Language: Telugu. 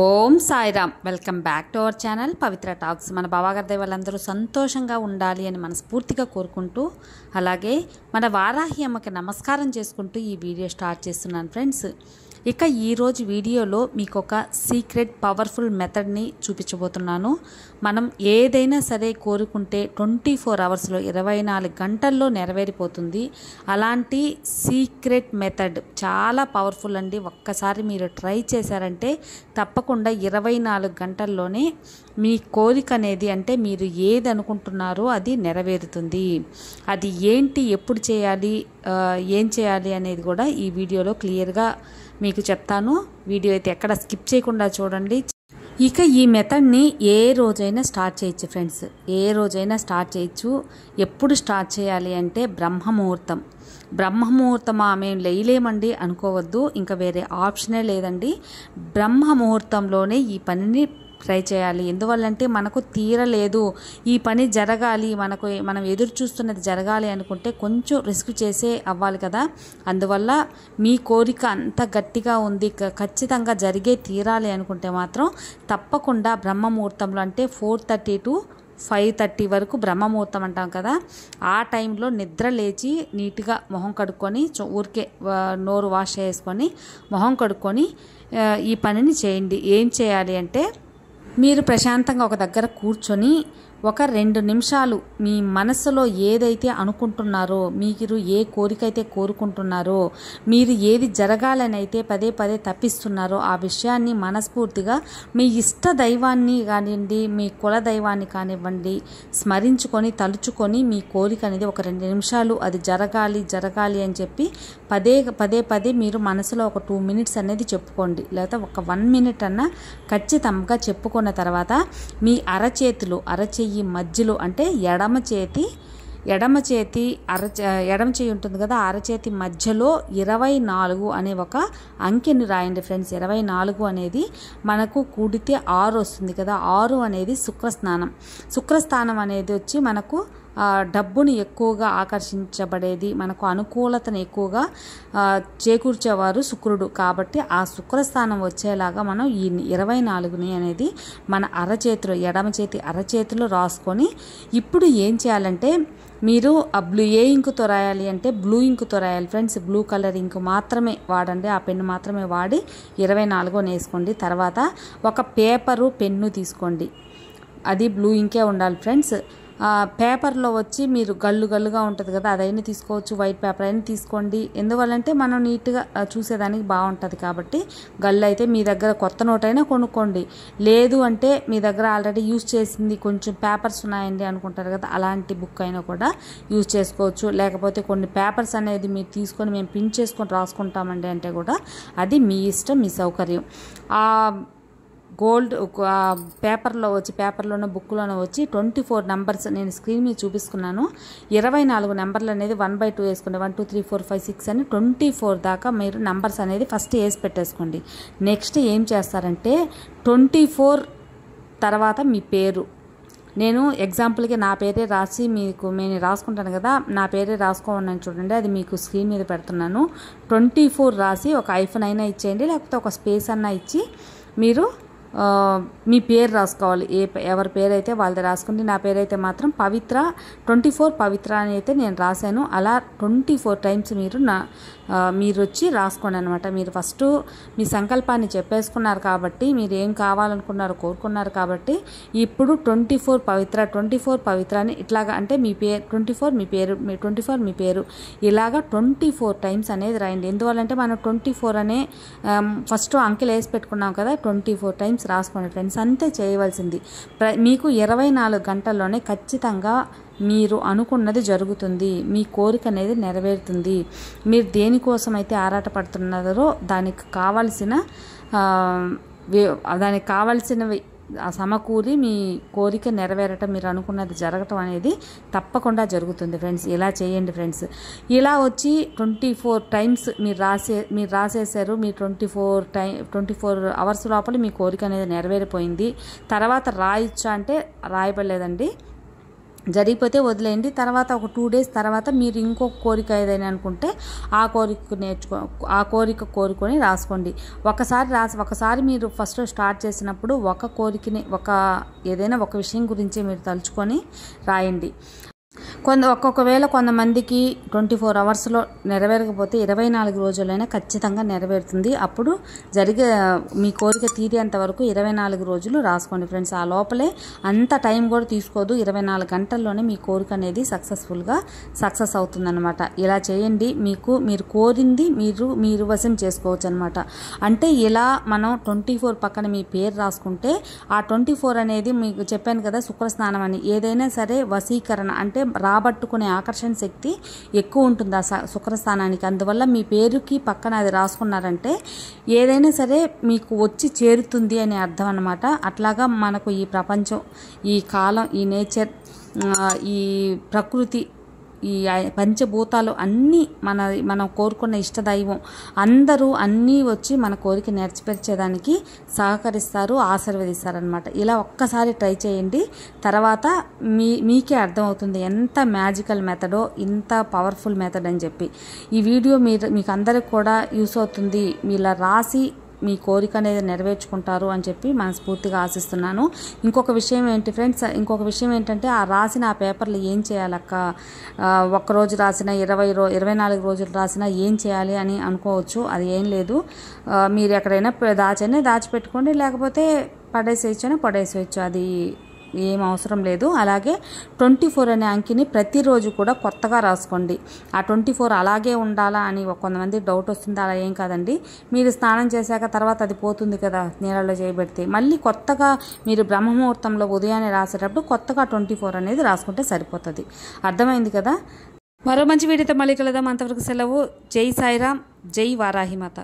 Om Sairam welcome back to our channel Pavitra talks మన బావాగారి వాళ్ళందరూ సంతోషంగా ఉండాలి అని మనస్ఫూర్తిగా కోరుకుంటూ అలాగే మన వారాహి అమ్మకి నమస్కారం చేసుకుంటూ ఈ వీడియో స్టార్ట్ చేస్తున్నాను ఫ్రెండ్స్ ఇక ఈరోజు వీడియోలో మీకు ఒక సీక్రెట్ పవర్ఫుల్ మెథడ్ని చూపించబోతున్నాను మనం ఏదైనా సరే కోరుకుంటే ట్వంటీ ఫోర్ అవర్స్లో ఇరవై నాలుగు గంటల్లో నెరవేరిపోతుంది అలాంటి సీక్రెట్ మెథడ్ చాలా పవర్ఫుల్ అండి ఒక్కసారి మీరు ట్రై చేశారంటే తప్పకుండా ఇరవై నాలుగు గంటల్లోనే మీ కోరిక అనేది అంటే మీరు ఏది అనుకుంటున్నారో అది నెరవేరుతుంది అది ఏంటి ఎప్పుడు చేయాలి ఏం చేయాలి అనేది కూడా ఈ వీడియోలో క్లియర్గా మీకు చెప్తాను వీడియో అయితే ఎక్కడ స్కిప్ చేయకుండా చూడండి ఇక ఈ మెథడ్ని ఏ రోజైనా స్టార్ట్ చేయొచ్చు ఫ్రెండ్స్ ఏ రోజైనా స్టార్ట్ చేయొచ్చు ఎప్పుడు స్టార్ట్ చేయాలి అంటే బ్రహ్మముహూర్తం బ్రహ్మముహూర్తం మేము లేయలేమండి అనుకోవద్దు ఇంకా వేరే ఆప్షనే లేదండి బ్రహ్మముహూర్తంలోనే ఈ పనిని ట్రై చేయాలి ఎందువల్లంటే మనకు తీరలేదు ఈ పని జరగాలి మనకు మనం ఎదురు చూస్తున్నది జరగాలి అనుకుంటే కొంచెం రిస్క్ చేసే అవ్వాలి కదా అందువల్ల మీ కోరిక అంత గట్టిగా ఉంది ఖచ్చితంగా జరిగే తీరాలి అనుకుంటే మాత్రం తప్పకుండా బ్రహ్మముహూర్తంలో అంటే four thirty to five thirty వరకు బ్రహ్మముహూర్తం అంటాం కదా ఆ టైంలో నిద్ర లేచి నీట్గా మొహం కడుక్కొని ఊరికే నోరు వాష్ చేసుకొని మొహం కడుక్కొని ఈ పనిని చేయండి ఏం చేయాలి అంటే మీరు ప్రశాంతంగా ఒక దగ్గర కూర్చొని ఒక రెండు నిమిషాలు మీ మనసులో ఏదైతే అనుకుంటున్నారో మీరు ఏ కోరికైతే కోరుకుంటున్నారో మీరు ఏది జరగాలని అయితే పదే పదే తప్పిస్తున్నారో ఆ విషయాన్ని మనస్ఫూర్తిగా మీ ఇష్ట దైవాన్ని కానివ్వండి మీ కుల దైవాన్ని కానివ్వండి స్మరించుకొని తలుచుకొని మీ కోరిక అనేది ఒక రెండు నిమిషాలు అది జరగాలి జరగాలి అని చెప్పి పదే పదే పదే మీరు మనసులో ఒక టూ మినిట్స్ అనేది చెప్పుకోండి లేకపోతే ఒక వన్ మినిట్ అన్నా ఖచ్చితంగా చెప్పుకున్న తర్వాత మీ అరచేతులు అరచేయి చెయ్యి మధ్యలో అంటే ఎడమ చేతి ఎడమ చేతి అర ఎడమ చేయి ఉంటుంది కదా అరచేతి మధ్యలో ఇరవై నాలుగు అనే ఒక అంకెని రాయండి ఫ్రెండ్స్ ఇరవై నాలుగు అనేది మనకు కూడితే ఆరు వస్తుంది కదా ఆరు అనేది శుక్రస్నానం శుక్రస్నానం అనేది వచ్చి మనకు డబ్బుని ఎక్కువగా ఆకర్షించబడేది మనకు అనుకూలతను ఎక్కువగా చేకూర్చేవారు శుక్రుడు కాబట్టి ఆ శుక్రస్థానం వచ్చేలాగా మనం ఈ ఇరవై నాలుగుని అనేది మన అరచేతిలో ఎడమ చేతి అరచేతిలో రాసుకొని ఇప్పుడు ఏం చేయాలంటే మీరు ఆ బ్లూ ఏ ఇంకుతో రాయాలి అంటే బ్లూ ఇంకుతో రాయాలి ఫ్రెండ్స్ బ్లూ కలర్ ఇంకు మాత్రమే వాడండి ఆ పెన్ను మాత్రమే వాడి ఇరవై నాలుగోని వేసుకోండి తర్వాత ఒక పేపరు పెన్ను తీసుకోండి అది బ్లూ ఇంకే ఉండాలి ఫ్రెండ్స్ పేపర్లో వచ్చి మీరు గల్లు గల్లుగా ఉంటుంది కదా అదైనా తీసుకోవచ్చు వైట్ పేపర్ అయినా తీసుకోండి ఎందువల్లంటే మనం నీట్గా చూసేదానికి బాగుంటుంది కాబట్టి గల్లు అయితే మీ దగ్గర కొత్త నోట్ అయినా కొనుక్కోండి లేదు అంటే మీ దగ్గర ఆల్రెడీ యూజ్ చేసింది కొంచెం పేపర్స్ ఉన్నాయండి అనుకుంటారు కదా అలాంటి బుక్ అయినా కూడా యూజ్ చేసుకోవచ్చు లేకపోతే కొన్ని పేపర్స్ అనేది మీరు తీసుకొని మేము పిన్ చేసుకొని రాసుకుంటామండి అంటే కూడా అది మీ ఇష్టం మీ సౌకర్యం గోల్డ్ ఒక పేపర్లో వచ్చి పేపర్లోనో బుక్లోనో వచ్చి ట్వంటీ ఫోర్ నెంబర్స్ నేను స్క్రీన్ మీద చూపిస్తున్నాను ఇరవై నాలుగు నెంబర్లు అనేది వన్ బై టూ వేసుకోండి one two three four five six అని ట్వంటీ ఫోర్ దాకా మీరు నెంబర్స్ అనేది ఫస్ట్ వేసి పెట్టేసుకోండి నెక్స్ట్ ఏం చేస్తారంటే ట్వంటీ ఫోర్ తర్వాత మీ పేరు నేను ఎగ్జాంపుల్కి నా పేరే రాసి మీకు నేను రాసుకుంటాను కదా నా పేరే రాసుకోమని చూడండి అది మీకు స్క్రీన్ మీద పెడుతున్నాను ట్వంటీ ఫోర్ రాసి ఒక ఐఫోన్ అయినా ఇచ్చేయండి లేకపోతే ఒక స్పేస్ అన్నా ఇచ్చి మీరు మీ పేరు రాసుకోవాలి ఏ ఎవరి పేరు అయితే వాళ్ళది రాసుకుంటే నా పేరు అయితే మాత్రం పవిత్ర ట్వంటీ ఫోర్ పవిత్ర అని అయితే నేను రాశాను అలా ట్వంటీ ఫోర్ టైమ్స్ మీరు నా మీరు వచ్చి రాసుకోండి అనమాట మీరు ఫస్ట్ మీ సంకల్పాన్ని చెప్పేసుకున్నారు కాబట్టి మీరు ఏం కావాలనుకున్నారు కోరుకున్నారు కాబట్టి ఇప్పుడు twenty four Pavitra twenty four Pavitra అని ఇట్లాగా అంటే మీ పేరు ట్వంటీ ఫోర్ మీ పేరు మీ ట్వంటీ ఫోర్ మీ పేరు ఇలాగా ట్వంటీ ఫోర్ టైమ్స్ అనేది రాయండి ఎందువల్లంటే మనం ట్వంటీ ఫోర్ అనే ఫస్ట్ అంకెలు వేసి పెట్టుకున్నాం కదా ట్వంటీ ఫోర్ టైమ్స్ రాసుకోండి ఫ్రెండ్స్ అంతే చేయవలసింది ప్ర మీకు ఇరవై నాలుగు గంటల్లోనే ఖచ్చితంగా మీరు అనుకున్నది జరుగుతుంది మీ కోరిక అనేది నెరవేరుతుంది మీరు దేనికోసం అయితే ఆరాటపడుతున్నారో దానికి కావాల్సిన దానికి కావాల్సినవి సమకూలి మీ కోరిక నెరవేరటం మీరు అనుకున్నది జరగటం అనేది తప్పకుండా జరుగుతుంది ఫ్రెండ్స్ ఇలా చేయండి ఫ్రెండ్స్ ఇలా వచ్చి ట్వంటీ ఫోర్ టైమ్స్ మీరు రాసే మీరు రాసేసారు మీ ట్వంటీ ఫోర్ టై ట్వంటీ ఫోర్ అవర్స్ లోపల మీ కోరిక అనేది నెరవేరిపోయింది తర్వాత రాయొచ్చా అంటే రాయబడలేదండి జరిగిపోతే వదిలేయండి తర్వాత ఒక టూ డేస్ తర్వాత మీరు ఇంకొక కోరిక ఏదైనా అనుకుంటే ఆ కోరిక నేర్చుకో ఆ కోరిక కోరుకొని రాసుకోండి ఒకసారి రాసి ఒకసారి మీరు ఫస్ట్ స్టార్ట్ చేసినప్పుడు ఒక కోరికని ఒక ఏదైనా ఒక విషయం గురించి మీరు తలుచుకొని రాయండి కొంత ఒక్కొక్కవేళ కొంతమందికి ట్వంటీ ఫోర్ అవర్స్లో నెరవేరకపోతే ఇరవై నాలుగు రోజులైనా ఖచ్చితంగా నెరవేరుతుంది అప్పుడు జరిగే మీ కోరిక తీరేంత వరకు ఇరవై నాలుగు రోజులు రాసుకోండి ఫ్రెండ్స్ ఆ లోపలే అంత టైం కూడా తీసుకోదు ఇరవై నాలుగు గంటల్లోనే మీ కోరిక అనేది సక్సెస్ఫుల్గా సక్సెస్ అవుతుందన్నమాట ఇలా చేయండి మీకు మీరు కోరింది మీరు మీరు వశం చేసుకోవచ్చు అనమాట అంటే ఇలా మనం ట్వంటీ ఫోర్ పక్కన మీ పేరు రాసుకుంటే ఆ ట్వంటీ ఫోర్ అనేది మీకు చెప్పాను కదా శుక్రస్నానం అని ఏదైనా సరే వశీకరణ అంటే రా రాబట్టుకునే ఆకర్షణ శక్తి ఎక్కువ ఉంటుంది ఆ శుక్రస్థానానికి అందువల్ల మీ పేరుకి పక్కన అది రాసుకున్నారంటే ఏదైనా సరే మీకు వచ్చి చేరుతుంది అనే అర్థం అనమాట అట్లాగా మనకు ఈ ప్రపంచం ఈ కాలం ఈ నేచర్ ఈ ప్రకృతి ఈ పంచభూతాలు అన్నీ మన మనం కోరుకున్న ఇష్టదైవం అందరూ అన్నీ వచ్చి మన కోరిక నెరవేర్చేదానికి సహకరిస్తారు ఆశీర్వదిస్తారనమాట ఇలా ఒక్కసారి ట్రై చేయండి తర్వాత మీ మీకే అర్థమవుతుంది ఎంత మ్యాజికల్ మెథడో ఇంత పవర్ఫుల్ మెథడ్ అని చెప్పి ఈ వీడియో మీరు మీకు అందరికి కూడా యూస్ అవుతుంది మీలా రాసి మీ కోరిక అనేది నెరవేర్చుకుంటారు అని చెప్పి మనస్ఫూర్తిగా ఆశిస్తున్నాను ఇంకొక విషయం ఏంటి ఫ్రెండ్స్ ఇంకొక విషయం ఏంటంటే ఆ రాసిన ఆ పేపర్లు ఏం చేయాలక్క ఒక్కరోజు రాసిన ఇరవై రో ఇరవై నాలుగు రోజులు రాసిన ఏం చేయాలి అని అనుకోవచ్చు అది ఏం లేదు మీరు ఎక్కడైనా దాచనే దాచిపెట్టుకోండి లేకపోతే పడేసేయచ్చు అని పడేసేయచ్చు అది ఏం అవసరం లేదు అలాగే ట్వంటీ ఫోర్ అనే అంకిని ప్రతిరోజు కూడా కొత్తగా రాసుకోండి ఆ ట్వంటీ ఫోర్ అలాగే ఉండాలా అని కొంతమంది డౌట్ వస్తుంది అలా ఏం కాదండి మీరు స్నానం చేశాక తర్వాత అది పోతుంది కదా నీళ్ళలో చేయబెడితే మళ్ళీ కొత్తగా మీరు బ్రహ్మముహూర్తంలో ఉదయాన్నే రాసేటప్పుడు కొత్తగా ట్వంటీ ఫోర్ అనేది రాసుకుంటే సరిపోతుంది అర్థమైంది కదా మరో మంచి వీడితో మళ్ళీ కలదాం అంతవరకు సెలవు జై సాయిరామ్ జై వారాహిమాత